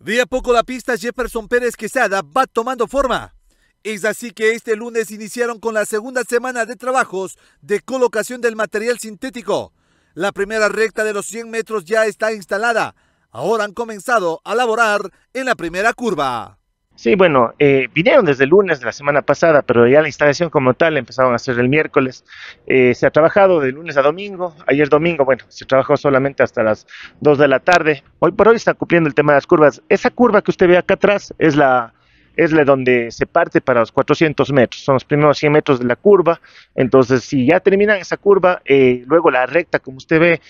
De a poco la pista Jefferson Pérez Quesada va tomando forma. Es así que este lunes iniciaron con la segunda semana de trabajos de colocación del material sintético. La primera recta de los 100 metros ya está instalada. Ahora han comenzado a laborar en la primera curva. Sí, bueno, eh, vinieron desde el lunes de la semana pasada, pero ya la instalación como tal empezaron a hacer el miércoles. Eh, se ha trabajado de lunes a domingo. Ayer domingo, bueno, se trabajó solamente hasta las 2 de la tarde. Hoy por hoy está cumpliendo el tema de las curvas. Esa curva que usted ve acá atrás es la es la donde se parte para los 400 metros, son los primeros 100 metros de la curva, entonces si ya terminan esa curva, eh, luego la recta, como usted ve,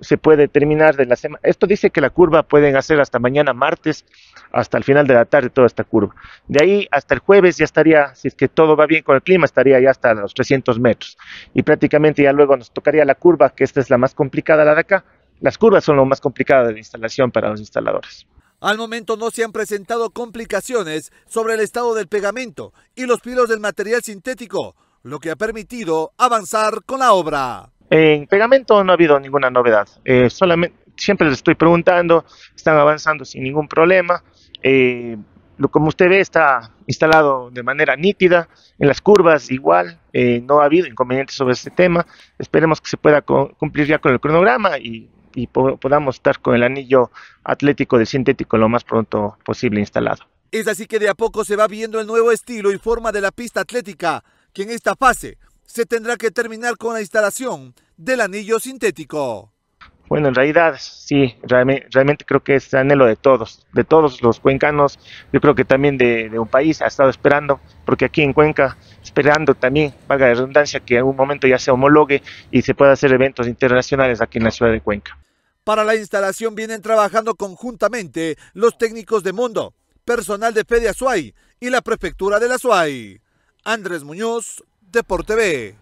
se puede terminar de la semana. Esto dice que la curva pueden hacer hasta mañana martes, hasta el final de la tarde, toda esta curva. De ahí hasta el jueves ya estaría, si es que todo va bien con el clima, estaría ya hasta los 300 metros. Y prácticamente ya luego nos tocaría la curva, que esta es la más complicada, la de acá. Las curvas son lo más complicado de la instalación para los instaladores. Al momento no se han presentado complicaciones sobre el estado del pegamento y los pilos del material sintético, lo que ha permitido avanzar con la obra. En pegamento no ha habido ninguna novedad. Eh, siempre les estoy preguntando, están avanzando sin ningún problema. Eh, como usted ve, está instalado de manera nítida. En las curvas igual, eh, no ha habido inconvenientes sobre este tema. Esperemos que se pueda cumplir ya con el cronograma y, podamos estar con el anillo atlético de sintético lo más pronto posible instalado. Es así que de a poco se va viendo el nuevo estilo y forma de la pista atlética, que en esta fase se tendrá que terminar con la instalación del anillo sintético. Bueno, en realidad sí, realmente, creo que es el anhelo de todos, de todos los cuencanos, yo creo que también de, un país ha estado esperando, porque aquí en Cuenca, esperando también, valga la redundancia, que en algún momento ya se homologue y se pueda hacer eventos internacionales aquí en la ciudad de Cuenca. Para la instalación vienen trabajando conjuntamente los técnicos de Mundo, personal de Pedia Azuay y la prefectura de la Azuay. Andrés Muñoz, Deporte B.